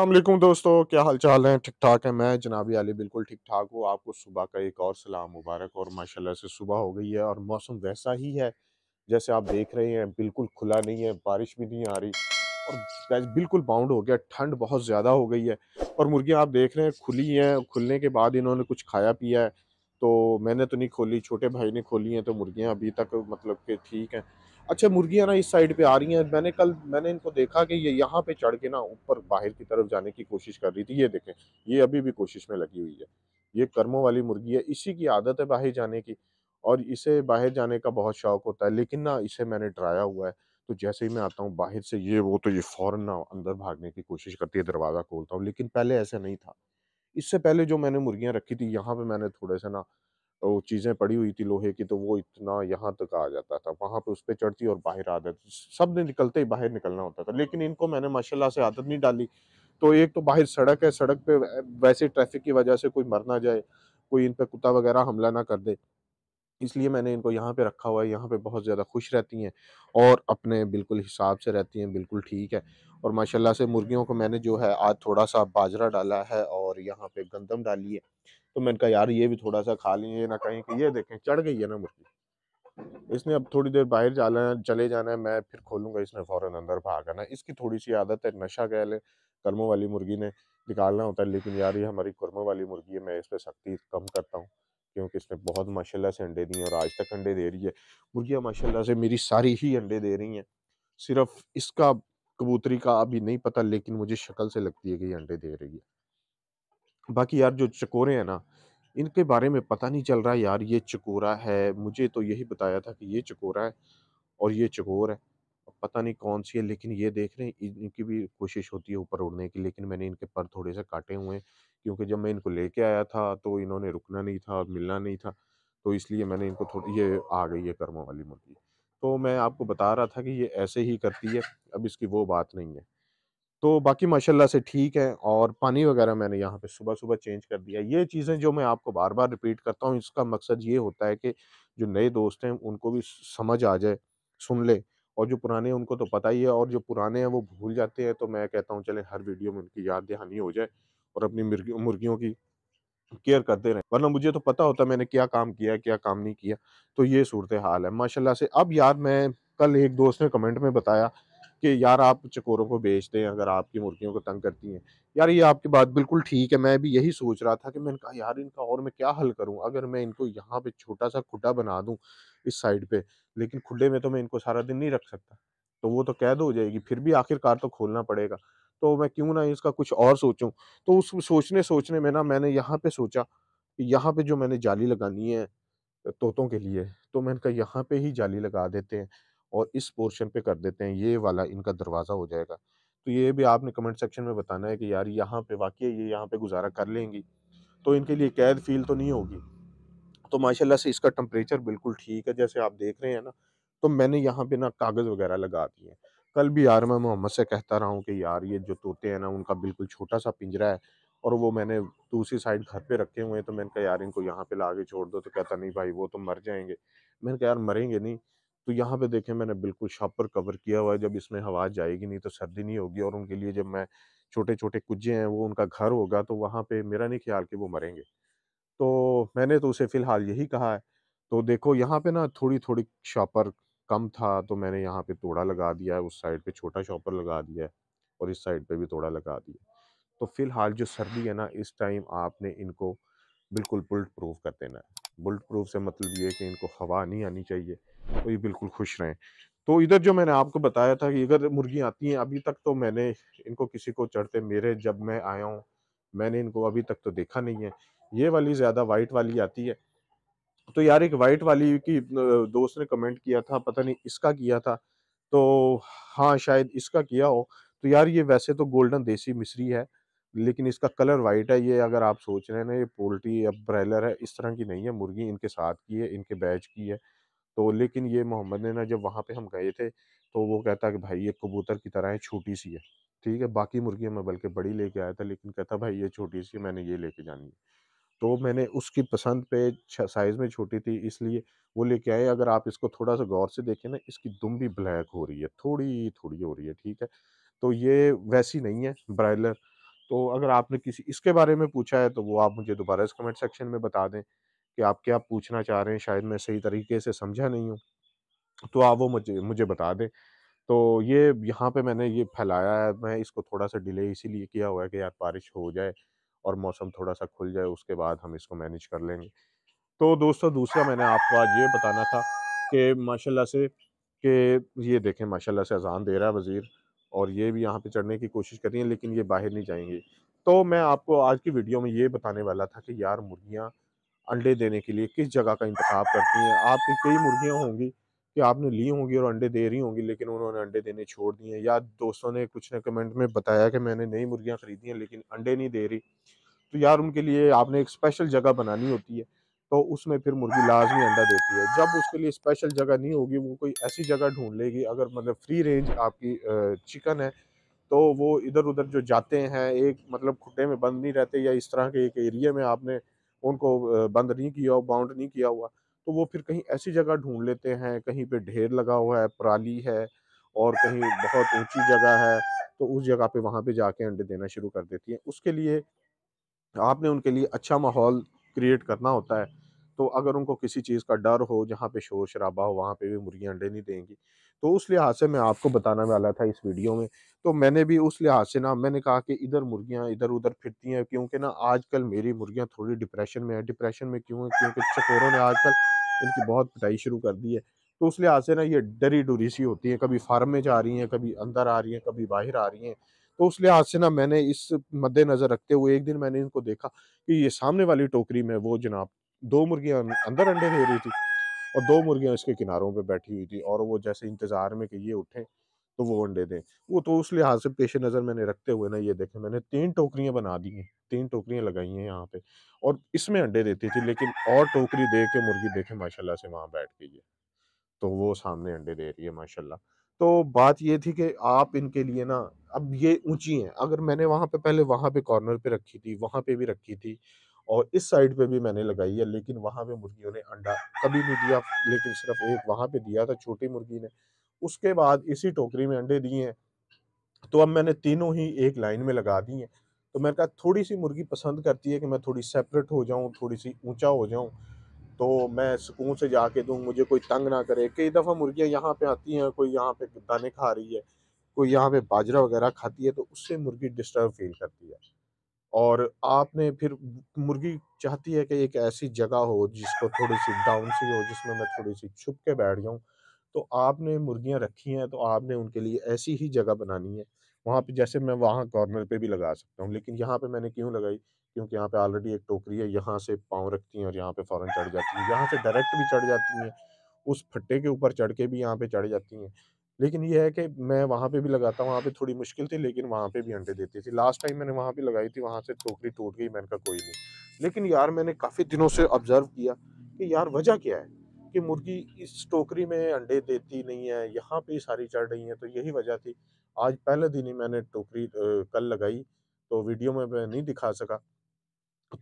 अलमेकम दोस्तों क्या हाल चाल है ठीक ठाक है मैं जनाबी आली बिल्कुल ठीक ठाक हूँ आपको सुबह का एक और सलाम मुबारक और माशाल्लाह से सुबह हो गई है और मौसम वैसा ही है जैसे आप देख रहे हैं बिल्कुल खुला नहीं है बारिश भी नहीं आ रही और बिल्कुल बाउंड हो गया ठंड बहुत ज़्यादा हो गई है और मुर्गियाँ आप देख रहे हैं खुली हैं खुलने के बाद इन्होंने कुछ खाया पिया है तो मैंने तो नहीं खोली छोटे भाई ने खोली हैं तो मुर्गियाँ अभी तक मतलब कि ठीक हैं अच्छा मुर्गियाँ ना इस साइड पे आ रही हैं मैंने कल मैंने इनको देखा कि ये यहाँ पे चढ़ के ना ऊपर बाहर की तरफ जाने की कोशिश कर रही थी ये देखें ये अभी भी कोशिश में लगी हुई है ये कर्मों वाली मुर्गी है इसी की आदत है बाहर जाने की और इसे बाहर जाने का बहुत शौक होता है लेकिन ना इसे मैंने डराया हुआ है तो जैसे ही मैं आता हूँ बाहर से ये वो तो ये फ़ौरन ना अंदर भागने की कोशिश करती है दरवाज़ा खोलता हूँ लेकिन पहले ऐसा नहीं था इससे पहले जो मैंने मुर्गियाँ रखी थी यहाँ पर मैंने थोड़े से ना तो वो चीज़ें पड़ी हुई थी लोहे की तो वो इतना यहाँ तक आ जाता था वहाँ पे उस पर चढ़ती और बाहर आ जाती सब ने निकलते ही बाहर निकलना होता था लेकिन हाँ। इनको मैंने माशाल्लाह से आदत नहीं डाली तो एक तो बाहर सड़क है सड़क पे वैसे ट्रैफिक की वजह से कोई मर ना जाए कोई इन पर कुत्ता वगैरह हमला ना कर दे इसलिए मैंने इनको यहाँ पे रखा हुआ है यहाँ पे बहुत ज़्यादा खुश रहती हैं और अपने बिल्कुल हिसाब से रहती हैं बिल्कुल ठीक है और माशाला से मुर्गियों को मैंने जो है आज थोड़ा सा बाजरा डाला है और यहाँ पे गंदम डाली है तो मैंने कहा यार ये भी थोड़ा सा खा लिए ये ना कहीं कि ये देखें चढ़ गई है ना मुर्गी इसने अब थोड़ी देर बाहर जाना है चले जाना है मैं फिर खोलूंगा इसने फ़ौरन अंदर भाग आना इसकी थोड़ी सी आदत है नशा कह लें कर्मों वाली मुर्गी ने निकालना होता है लेकिन यार ये हमारी कर्मों वाली मुर्गी है मैं इस पर सख्ती कम करता हूँ क्योंकि इसने बहुत माशाल्लाह से अंडे दिए और आज तक अंडे दे रही है मुर्गियाँ माशाल्लाह से मेरी सारी ही अंडे दे रही हैं सिर्फ इसका कबूतरी का अभी नहीं पता लेकिन मुझे शक्ल से लगती है कि ये अंडे दे रही है बाकी यार जो चकोरे हैं ना इनके बारे में पता नहीं चल रहा यार ये चकोरा है मुझे तो यही बताया था कि ये चकोरा है और ये चकोर है पता नहीं कौन सी है लेकिन ये देख रहे हैं इनकी भी कोशिश होती है ऊपर उड़ने की लेकिन मैंने इनके पर थोड़े से काटे हुए हैं क्योंकि जब मैं इनको लेके आया था तो इन्होंने रुकना नहीं था और मिलना नहीं था तो इसलिए मैंने इनको थोड़ी ये आ गई है कर्मों वाली मुर्गी तो मैं आपको बता रहा था कि ये ऐसे ही करती है अब इसकी वो बात नहीं है तो बाकी माशाल्लाह से ठीक है और पानी वगैरह मैंने यहाँ पे सुबह सुबह चेंज कर दिया ये चीज़ें जो मैं आपको बार बार रिपीट करता हूँ इसका मकसद ये होता है कि जो नए दोस्त हैं उनको भी समझ आ जाए सुन ले और जो पुराने हैं उनको तो पता ही है और जो पुराने हैं वो भूल जाते हैं तो मैं कहता हूँ चले हर वीडियो में उनकी याद दहानी हो जाए और अपनी मुर्गियों की केयर करते रहे वरना मुझे तो पता होता मैंने क्या काम किया क्या काम नहीं किया तो ये सूरत हाल है माशाला से अब यार मैं कल एक दोस्त ने कमेंट में बताया कि यार आप चकोरों को बेच दें अगर आपकी मुर्गियों को तंग करती हैं यार ये आपकी बात बिल्कुल ठीक है मैं भी यही सोच रहा था कि मैंने कहा यार इनका और मैं क्या हल करूं अगर मैं इनको यहाँ पे छोटा सा खुडा बना दूं इस साइड पे लेकिन खुले में तो मैं इनको सारा दिन नहीं रख सकता तो वो तो कैद हो जाएगी फिर भी आखिरकार तो खोलना पड़ेगा तो मैं क्यों ना इसका कुछ और सोचूँ तो उस सोचने सोचने में ना मैंने यहाँ पे सोचा कि यहाँ पे जो मैंने जाली लगानी है तोतों के लिए तो मैंने कहा यहाँ पे ही जाली लगा देते हैं और इस पोर्शन पे कर देते हैं ये वाला इनका दरवाज़ा हो जाएगा तो ये भी आपने कमेंट सेक्शन में बताना है कि यार यहाँ पे वाकई ये यहाँ पे गुजारा कर लेंगी तो इनके लिए कैद फील तो नहीं होगी तो माशाल्लाह से इसका टम्परेचर बिल्कुल ठीक है जैसे आप देख रहे हैं ना तो मैंने यहाँ पे ना कागज़ वगैरह लगा दिए कल भी यार मैं मोहम्मद से कहता रहा हूँ कि यार ये जो तोते हैं ना उनका बिल्कुल छोटा सा पिंजरा है और वो मैंने दूसरी साइड घर पे रखे हुए हैं तो मैंने कहा यार इनको यहाँ पे ला के छोड़ दो तो कहता नहीं भाई वो तो मर जाएंगे मैंने कहा यार मरेंगे नहीं तो यहाँ पे देखें मैंने बिल्कुल शॉपर कवर किया हुआ है जब इसमें हवा जाएगी नहीं तो सर्दी नहीं होगी और उनके लिए जब मैं छोटे छोटे कुजे हैं वो उनका घर होगा तो वहाँ पे मेरा नहीं ख्याल कि वो मरेंगे तो मैंने तो उसे फ़िलहाल यही कहा है तो देखो यहाँ पे ना थोड़ी थोड़ी शॉपर कम था तो मैंने यहाँ पे तोड़ा लगा दिया है उस साइड पे छोटा शॉपर लगा दिया है और इस साइड पे भी तोड़ा लगा दिया तो फ़िलहाल जो सर्दी है ना इस टाइम आपने इनको बिल्कुल बुलट प्रूफ कर देना है बुलेट प्रूफ से मतलब ये कि इनको हवा नहीं आनी चाहिए तो ये बिल्कुल खुश रहें तो इधर जो मैंने आपको बताया था कि अगर मुर्गी आती हैं अभी तक तो मैंने इनको किसी को चढ़ते मेरे जब मैं आया हूँ मैंने इनको अभी तक तो देखा नहीं है ये वाली ज़्यादा वाइट वाली आती है तो यार एक वाइट वाली की दोस्त ने कमेंट किया था पता नहीं इसका किया था तो हाँ शायद इसका किया हो तो यार ये वैसे तो गोल्डन देसी मिश्री है लेकिन इसका कलर वाइट है ये अगर आप सोच रहे हैं ना ये पोल्ट्री अब ब्रायलर है इस तरह की नहीं है मुर्गी इनके साथ की है इनके बैच की है तो लेकिन ये मोहम्मद ने ना जब वहाँ पे हम गए थे तो वो कहता कि भाई ये कबूतर की तरह है छोटी सी है ठीक है बाकी मुर्गियाँ मैं बल्कि बड़ी लेके आया था लेकिन कहता भाई ये छोटी सी मैंने ये लेके जानी है तो मैंने उसकी पसंद पे साइज़ में छोटी थी इसलिए वो लेके आए अगर आप इसको थोड़ा सा गौर से देखें ना इसकी दुम भी ब्लैक हो रही है थोड़ी थोड़ी हो रही है ठीक है तो ये वैसी नहीं है ब्रायलर तो अगर आपने किसी इसके बारे में पूछा है तो वो आप मुझे दोबारा इस कमेंट सेक्शन में बता दें कि आप क्या पूछना चाह रहे हैं शायद मैं सही तरीके से समझा नहीं हूँ तो आप वो मुझे मुझे बता दें तो ये यहाँ पे मैंने ये फैलाया है मैं इसको थोड़ा सा डिले इसीलिए किया हुआ है कि यार बारिश हो जाए और मौसम थोड़ा सा खुल जाए उसके बाद हम इसको मैनेज कर लेंगे तो दोस्तों दूसरा मैंने आपको आज ये बताना था कि माशाल्लाह से कि ये देखें माशाल्लाह से अजान दे रहा है वज़ीर और ये भी यहाँ पे चढ़ने की कोशिश कर रही हैं लेकिन ये बाहर नहीं जाएंगे तो मैं आपको आज की वीडियो में ये बताने वाला था कि यार मुर्गियाँ अंडे देने के लिए किस जगह का इंतखब करती हैं आपकी कई मुर्गियाँ होंगी कि आपने ली होंगी और अंडे दे रही होंगी लेकिन उन्होंने अंडे देने छोड़ दिए या दोस्तों ने कुछ ने कमेंट में बताया कि मैंने नई मुर्गियाँ ख़रीदी हैं लेकिन अंडे नहीं दे रही तो यार उनके लिए आपने एक स्पेशल जगह बनानी होती है तो उसमें फिर मुर्गी लाजमी अंडा देती है जब उसके लिए स्पेशल जगह नहीं होगी वो कोई ऐसी जगह ढूंढ लेगी अगर मतलब फ्री रेंज आपकी चिकन है तो वो इधर उधर जो जाते हैं एक मतलब खुटे में बंद नहीं रहते या इस तरह के एक एरिया में आपने उनको बंद नहीं किया बाउंड नहीं किया हुआ तो वो फिर कहीं ऐसी जगह ढूंढ लेते हैं कहीं पे ढेर लगा हुआ है पराली है और कहीं बहुत ऊंची जगह है तो उस जगह पे वहाँ पे जाके अंडे देना शुरू कर देती हैं उसके लिए आपने उनके लिए अच्छा माहौल क्रिएट करना होता है तो अगर उनको किसी चीज़ का डर हो जहाँ पे शोर शराबा हो वहाँ पे भी मुर्गियाँ अंडे नहीं देंगी तो उस लिहाज से मैं आपको बताने वाला था इस वीडियो में तो मैंने भी उस लिहाज से ना मैंने कहा कि इधर मुर्गियाँ इधर उधर फिरती हैं क्योंकि ना आजकल मेरी मुर्गियाँ थोड़ी डिप्रेशन में है डिप्रेशन में क्यों है क्योंकि चकोरों ने आजकल इनकी बहुत पिटाई शुरू कर दी है तो उस लिहाज से ना ये डरी डुरी सी होती है कभी फार्म में जा रही हैं कभी अंदर आ रही हैं कभी बाहर आ रही हैं तो उस लिहाज से ना मैंने इस मद्देनज़र रखते हुए एक दिन मैंने इनको देखा कि ये सामने वाली टोकरी में वो जनाब दो मुर्गियाँ अं, अंदर अंडे दे रही थी और दो मुर्गियाँ इसके किनारों पर बैठी हुई थी और वो जैसे इंतज़ार में कि ये उठें तो वो अंडे दें वो तो उस लिहाज से पेश नज़र मैंने रखते हुए ना ये देखे मैंने तीन टोकरियाँ बना दी हैं तीन टोकरियाँ लगाई हैं यहाँ पे और इसमें अंडे देती थी लेकिन और टोकरी दे के मुर्गी देखे माशाल्लाह से वहाँ बैठ गई है तो वो सामने अंडे दे रही है माशाल्लाह तो बात ये थी कि आप इनके लिए ना अब ये ऊंची हैं अगर मैंने वहाँ पे पहले वहाँ पे कॉर्नर पे रखी थी वहाँ पे भी रखी थी और इस साइड पे भी मैंने लगाई है लेकिन वहाँ पे मुर्गियों ने अंडा कभी नहीं दिया लेकिन सिर्फ एक वहाँ पे दिया था छोटी मुर्गी ने उसके बाद इसी टोकरी में अंडे दिए हैं तो अब मैंने तीनों ही एक लाइन में लगा दी हैं तो मैंने कहा थोड़ी सी मुर्गी पसंद करती है कि मैं थोड़ी सेपरेट हो जाऊँ थोड़ी सी ऊँचा हो जाऊँ तो मैं सुकून से जा के दूँ मुझे कोई तंग ना करे कई दफ़ा मुर्गियाँ यहाँ पे आती हैं कोई यहाँ पे दाने खा रही है कोई यहाँ पे बाजरा वगैरह खाती है तो उससे मुर्गी डिस्टर्ब फील करती है और आपने फिर मुर्गी चाहती है कि एक ऐसी जगह हो जिसको थोड़ी सी डाउन सी हो जिसमें मैं थोड़ी सी छुप के बैठ जाऊँ तो आपने मुर्गियाँ रखी हैं तो आपने उनके लिए ऐसी ही जगह बनानी है वहाँ पे जैसे मैं वहाँ कॉर्नर पे भी लगा सकता हूँ लेकिन यहाँ पे मैंने क्यों लगाई क्योंकि यहाँ पे ऑलरेडी एक टोकरी है यहाँ से पाँव रखती हैं और यहाँ पे फ़ौरन चढ़ जाती हैं यहाँ से डायरेक्ट भी चढ़ जाती हैं उस फट्टे के ऊपर चढ़ के भी यहाँ पे चढ़ जाती हैं लेकिन यह है कि मैं वहाँ पे भी लगाता वहाँ पे थोड़ी मुश्किल थी लेकिन वहाँ पे भी अंडे देती थी लास्ट टाइम मैंने वहाँ पे लगाई थी वहाँ से टोकरी टूट गई मैंने कहा कोई नहीं लेकिन यार मैंने काफ़ी दिनों से ऑब्ज़र्व किया कि यार वजह क्या है कि मुर्गी इस टोकरी में अंडे देती नहीं है यहाँ पे सारी चढ़ रही हैं तो यही वजह थी आज पहले दिन ही मैंने टोकरी कल लगाई तो वीडियो में मैं नहीं दिखा सका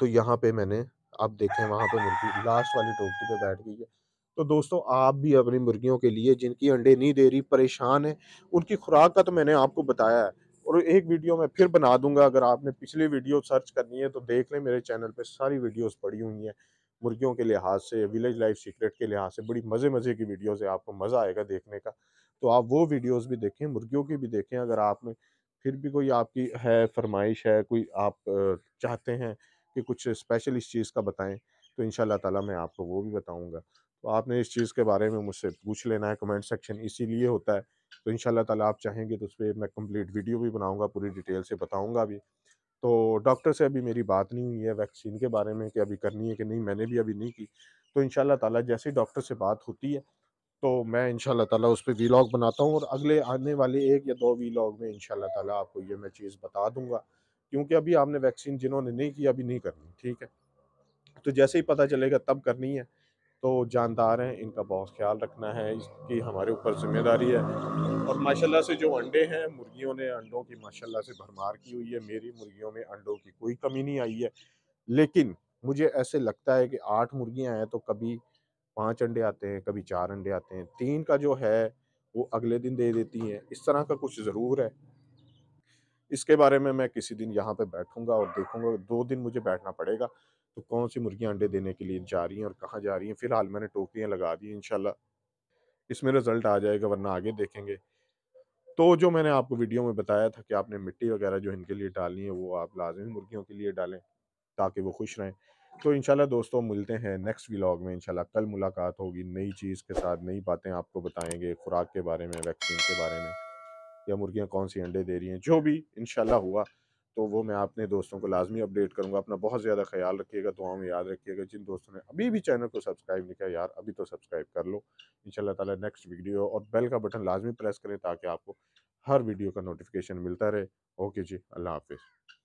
तो यहाँ पे मैंने आप देखें वहाँ पे मुर्गी लास्ट वाली टोकरी पे बैठ गई है तो दोस्तों आप भी अपनी मुर्गियों के लिए जिनकी अंडे नहीं दे रही परेशान है उनकी खुराक का तो मैंने आपको बताया है और एक वीडियो मैं फिर बना दूंगा अगर आपने पिछली वीडियो सर्च करनी है तो देख लें मेरे चैनल पे सारी वीडियोस पड़ी हुई हैं मुर्गियों के लिहाज से विलेज लाइफ सीक्रेट के लिहाज से बड़ी मज़े मज़े की वीडियोस है आपको मज़ा आएगा देखने का तो आप वो वीडियोस भी देखें मुर्गियों की भी देखें अगर आपने फिर भी कोई आपकी है फरमाइश है कोई आप चाहते हैं कि कुछ स्पेशल इस चीज़ का बताएं तो इन ताला मैं आपको वो भी बताऊँगा तो आपने इस चीज़ के बारे में मुझसे पूछ लेना है कमेंट सेक्शन इसीलिए होता है तो इन ताला आप चाहेंगे तो उस पर मैं कंप्लीट वीडियो भी बनाऊँगा पूरी डिटेल से बताऊँगा भी तो डॉक्टर से अभी मेरी बात नहीं हुई है वैक्सीन के बारे में कि अभी करनी है कि नहीं मैंने भी अभी नहीं की तो इन ताला जैसे डॉक्टर से बात होती है तो मैं इन ताला उस पर वीलॉग बनाता हूँ और अगले आने वाले एक या दो लॉग में इन ताला आपको ये मैं चीज़ बता दूँगा क्योंकि अभी आपने वैक्सीन जिन्होंने नहीं की अभी नहीं करनी ठीक है तो जैसे ही पता चलेगा तब करनी है तो जानदार हैं इनका बहुत ख्याल रखना है इसकी हमारे ऊपर जिम्मेदारी है और माशाल्लाह से जो अंडे हैं मुर्गियों ने अंडों की माशाल्लाह से भरमार की हुई है मेरी मुर्गियों में अंडों की कोई कमी नहीं आई है लेकिन मुझे ऐसे लगता है कि आठ मुर्गियां हैं तो कभी पांच अंडे आते हैं कभी चार अंडे आते हैं तीन का जो है वो अगले दिन दे देती हैं इस तरह का कुछ ज़रूर है इसके बारे में मैं किसी दिन यहाँ पे बैठूंगा और देखूंगा दो दिन मुझे बैठना पड़ेगा तो कौन सी मुर्गियाँ अंडे देने के लिए जा रही हैं और कहाँ जा रही हैं फिलहाल मैंने टोकरियाँ लगा दी इनशाला इसमें रिज़ल्ट आ जाएगा वरना आगे देखेंगे तो जो मैंने आपको वीडियो में बताया था कि आपने मिट्टी वगैरह जो इनके लिए डालनी है वो आप लाजमी मुर्गियों के लिए डालें ताकि वो खुश रहें तो इंशाल्लाह दोस्तों मिलते हैं नेक्स्ट व्लॉग में इंशाल्लाह कल मुलाकात होगी नई चीज़ के साथ नई बातें आपको बताएंगे खुराक के बारे में वैक्सीन के बारे में या मुर्गियाँ कौन सी अंडे दे रही हैं जो भी इन हुआ तो वो मैं अपने दोस्तों को लाजमी अपडेट करूँगा अपना बहुत ज़्यादा ख्याल रखिएगा दुआओं में याद रखिएगा जिन दोस्तों ने अभी भी चैनल को सब्सक्राइब नहीं किया यार अभी तो सब्सक्राइब कर लो इन ताला नेक्स्ट वीडियो और बेल का बटन लाजमी प्रेस करें ताकि आपको हर वीडियो का नोटिफिकेशन मिलता रहे ओके जी अल्लाह हाफिज़